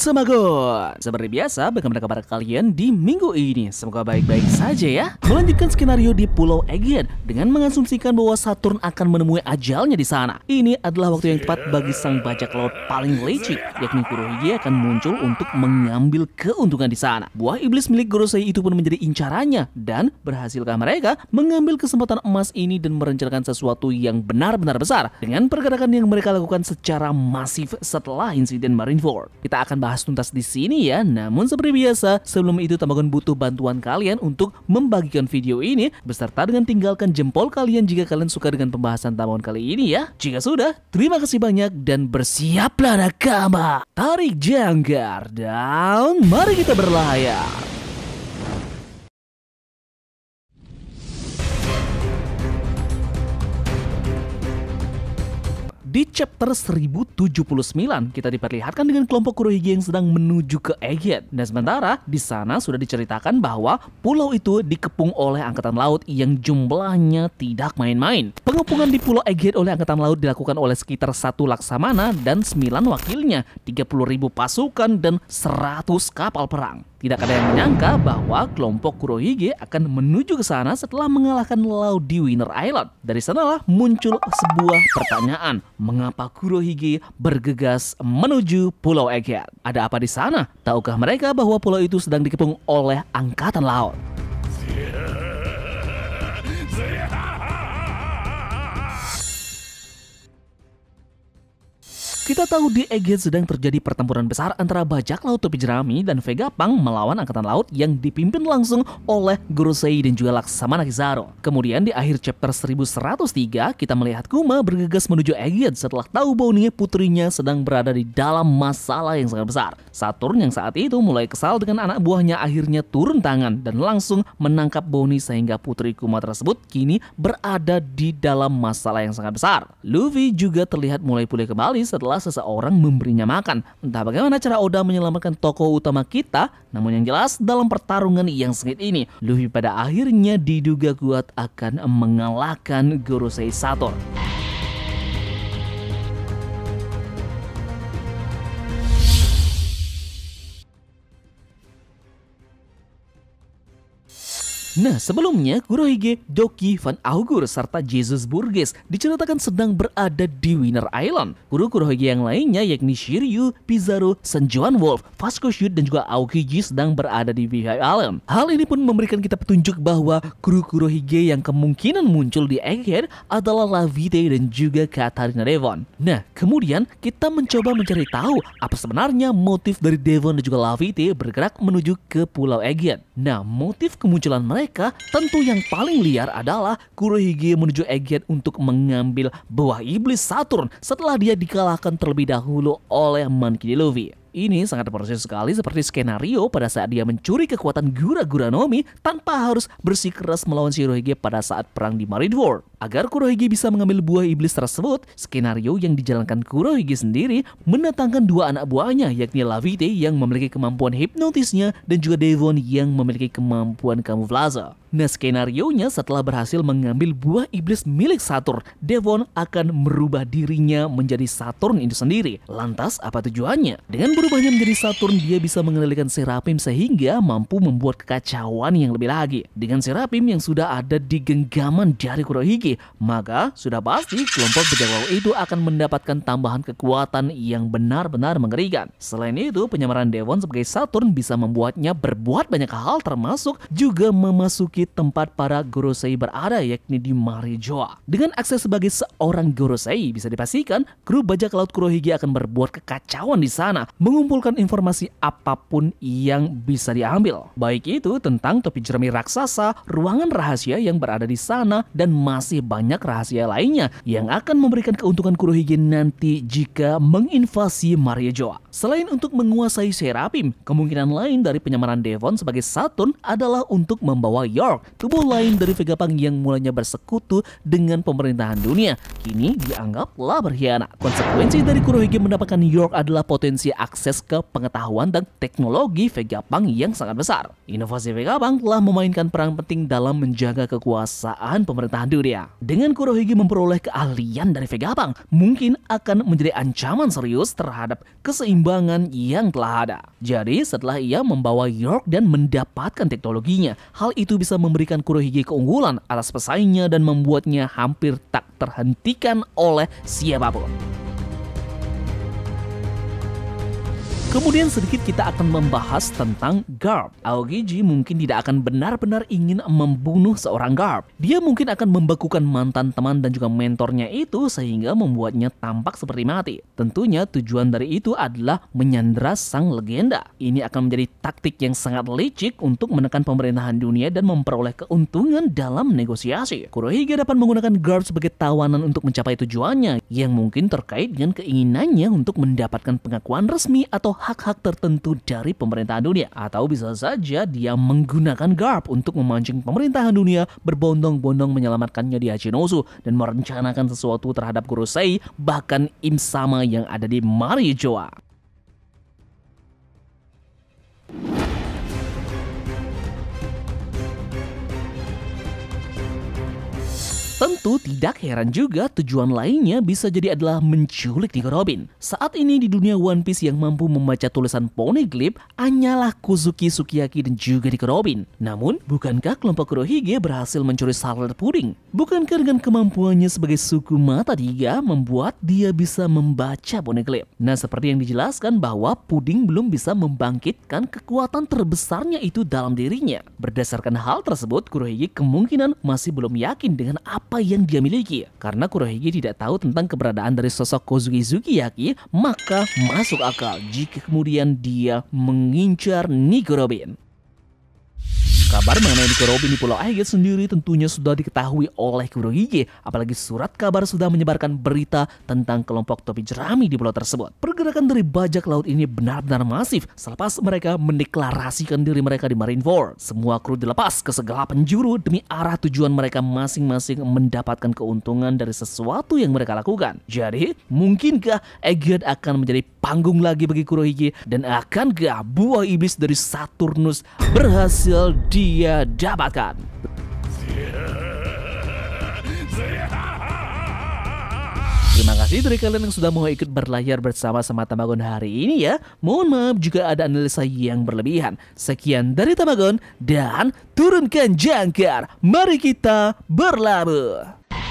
Sahabat seperti biasa bagaimana kabar kalian di minggu ini? Semoga baik-baik saja ya. Melanjutkan skenario di Pulau Aegean dengan mengasumsikan bahwa Saturn akan menemui ajalnya di sana. Ini adalah waktu yang tepat bagi sang bajak laut paling licik, yakni Kurohige akan muncul untuk mengambil keuntungan di sana. Buah iblis milik Gorosei itu pun menjadi incarannya dan berhasilkah mereka mengambil kesempatan emas ini dan merencanakan sesuatu yang benar-benar besar dengan pergerakan yang mereka lakukan secara masif setelah insiden Marineford. Kita akan bahas bahas tuntas di sini ya. Namun seperti biasa, sebelum itu tambahkan butuh bantuan kalian untuk membagikan video ini beserta dengan tinggalkan jempol kalian jika kalian suka dengan pembahasan tambahan kali ini ya. Jika sudah, terima kasih banyak dan bersiaplah nakama. Tarik jangkar dan mari kita berlayar. Di chapter 1079, kita diperlihatkan dengan kelompok Kurohige yang sedang menuju ke Egyet. Dan sementara, di sana sudah diceritakan bahwa pulau itu dikepung oleh angkatan laut yang jumlahnya tidak main-main. Pengepungan di pulau Egyet oleh angkatan laut dilakukan oleh sekitar satu laksamana dan 9 wakilnya, 30.000 pasukan dan 100 kapal perang. Tidak ada yang menyangka bahwa kelompok Kurohige akan menuju ke sana setelah mengalahkan Lau di Winner Island. Dari sanalah muncul sebuah pertanyaan, mengapa Kurohige bergegas menuju Pulau Egea? Ada apa di sana? Tahukah mereka bahwa pulau itu sedang dikepung oleh angkatan laut? Kita tahu di Aegean sedang terjadi pertempuran besar antara bajak laut Topi jerami dan Vega Pang melawan angkatan laut yang dipimpin langsung oleh Gorosei dan juga Laksamana Kizaru. Kemudian di akhir chapter 1103, kita melihat Kuma bergegas menuju Aegean setelah tahu Bonnie putrinya sedang berada di dalam masalah yang sangat besar. Saturn yang saat itu mulai kesal dengan anak buahnya akhirnya turun tangan dan langsung menangkap Boni sehingga putri Kuma tersebut kini berada di dalam masalah yang sangat besar. Luffy juga terlihat mulai pulih kembali setelah seseorang memberinya makan. Entah bagaimana cara Oda menyelamatkan tokoh utama kita, namun yang jelas dalam pertarungan yang sengit ini, Luffy pada akhirnya diduga kuat akan mengalahkan Gorosei Sator. Nah, sebelumnya Kurohige, Doki, Van Augur, serta Jesus Burgess diceritakan sedang berada di Winner Island. Guru Kurohige yang lainnya yakni Shiryu, Pizarro, Senjuan Wolf, Vasco Shoot, dan juga Aokiji sedang berada di Vihai Island. Hal ini pun memberikan kita petunjuk bahwa kru Kurohige yang kemungkinan muncul di Egghead adalah Lavite dan juga Katarina Devon. Nah, kemudian kita mencoba mencari tahu apa sebenarnya motif dari Devon dan juga Lavite bergerak menuju ke Pulau Egghead. Nah, motif kemunculan mereka mereka, tentu yang paling liar adalah Kurohige menuju Egyet untuk mengambil buah iblis Saturn setelah dia dikalahkan terlebih dahulu oleh Monkey Luffy. Ini sangat persis sekali seperti skenario pada saat dia mencuri kekuatan Gura-Gura Nomi tanpa harus bersikeras melawan Shirohige pada saat perang di Marine War. Agar Kurohige bisa mengambil buah iblis tersebut, skenario yang dijalankan Kurohige sendiri mendatangkan dua anak buahnya yakni Lavite yang memiliki kemampuan hipnotisnya dan juga Devon yang memiliki kemampuan kamuflase. Nah, nya setelah berhasil mengambil buah iblis milik Saturn, Devon akan merubah dirinya menjadi Saturn itu sendiri. Lantas, apa tujuannya? Dengan berubahnya menjadi Saturn, dia bisa mengendalikan Serapim sehingga mampu membuat kekacauan yang lebih lagi. Dengan Serapim yang sudah ada di genggaman jari Kurohige, maka sudah pasti kelompok bejawau itu akan mendapatkan tambahan kekuatan yang benar-benar mengerikan. Selain itu, penyamaran Devon sebagai Saturn bisa membuatnya berbuat banyak hal termasuk juga memasuki memiliki tempat para Gorosei berada yakni di Marijoa. Dengan akses sebagai seorang Gorosei bisa dipastikan kru bajak laut Kurohige akan berbuat kekacauan di sana mengumpulkan informasi apapun yang bisa diambil. Baik itu tentang topi jerami raksasa, ruangan rahasia yang berada di sana dan masih banyak rahasia lainnya yang akan memberikan keuntungan Kurohige nanti jika menginvasi Marijoa. Selain untuk menguasai Serapim, kemungkinan lain dari penyamaran Devon sebagai Saturn adalah untuk membawa York York, tubuh lain dari Vegapunk yang mulanya bersekutu dengan pemerintahan dunia, kini dianggaplah berkhianat. Konsekuensi dari Kurohige mendapatkan New York adalah potensi akses ke pengetahuan dan teknologi Vegapunk yang sangat besar. Inovasi Vegapunk telah memainkan peran penting dalam menjaga kekuasaan pemerintahan dunia. Dengan Kurohige memperoleh keahlian dari Vegapunk, mungkin akan menjadi ancaman serius terhadap keseimbangan yang telah ada. Jadi setelah ia membawa York dan mendapatkan teknologinya, hal itu bisa memberikan Kurohige keunggulan atas pesaingnya dan membuatnya hampir tak terhentikan oleh siapapun. Kemudian sedikit kita akan membahas tentang Garp. Aogiji mungkin tidak akan benar-benar ingin membunuh seorang Garp. Dia mungkin akan membekukan mantan teman dan juga mentornya itu sehingga membuatnya tampak seperti mati. Tentunya tujuan dari itu adalah menyandra sang legenda. Ini akan menjadi taktik yang sangat licik untuk menekan pemerintahan dunia dan memperoleh keuntungan dalam negosiasi. Kurohige dapat menggunakan Garp sebagai tawanan untuk mencapai tujuannya yang mungkin terkait dengan keinginannya untuk mendapatkan pengakuan resmi atau hak-hak tertentu dari pemerintahan dunia atau bisa saja dia menggunakan garp untuk memancing pemerintahan dunia berbondong-bondong menyelamatkannya di Hachinosu dan merencanakan sesuatu terhadap Kurosei bahkan Imsama yang ada di Marijoa. Tentu tidak heran juga tujuan lainnya bisa jadi adalah menculik Nico Robin. Saat ini di dunia One Piece yang mampu membaca tulisan Poneglyph hanyalah Kuzuki Sukiyaki dan juga Nico Robin. Namun, bukankah kelompok Kurohige berhasil mencuri Scarlet Pudding? Bukankah dengan kemampuannya sebagai suku mata tiga membuat dia bisa membaca Poneglyph? Nah, seperti yang dijelaskan bahwa Puding belum bisa membangkitkan kekuatan terbesarnya itu dalam dirinya. Berdasarkan hal tersebut, Kurohige kemungkinan masih belum yakin dengan apa apa yang dia miliki. Karena Kurohige tidak tahu tentang keberadaan dari sosok Kozuki Zukiyaki, maka masuk akal jika kemudian dia mengincar Nigorobin. Kabar mengenai Nico Robin di Pulau Aegis sendiri tentunya sudah diketahui oleh Kurohige, apalagi surat kabar sudah menyebarkan berita tentang kelompok topi jerami di pulau tersebut. Pergerakan dari bajak laut ini benar-benar masif selepas mereka mendeklarasikan diri mereka di Marine War. Semua kru dilepas ke segala penjuru demi arah tujuan mereka masing-masing mendapatkan keuntungan dari sesuatu yang mereka lakukan. Jadi, mungkinkah Aegis akan menjadi panggung lagi bagi Kurohige dan akan gak buah iblis dari Saturnus berhasil dia dapatkan. Terima kasih dari kalian yang sudah mau ikut berlayar bersama sama Tamagon hari ini ya. Mohon maaf juga ada analisa yang berlebihan. Sekian dari Tamagon dan turunkan jangkar. Mari kita berlabuh.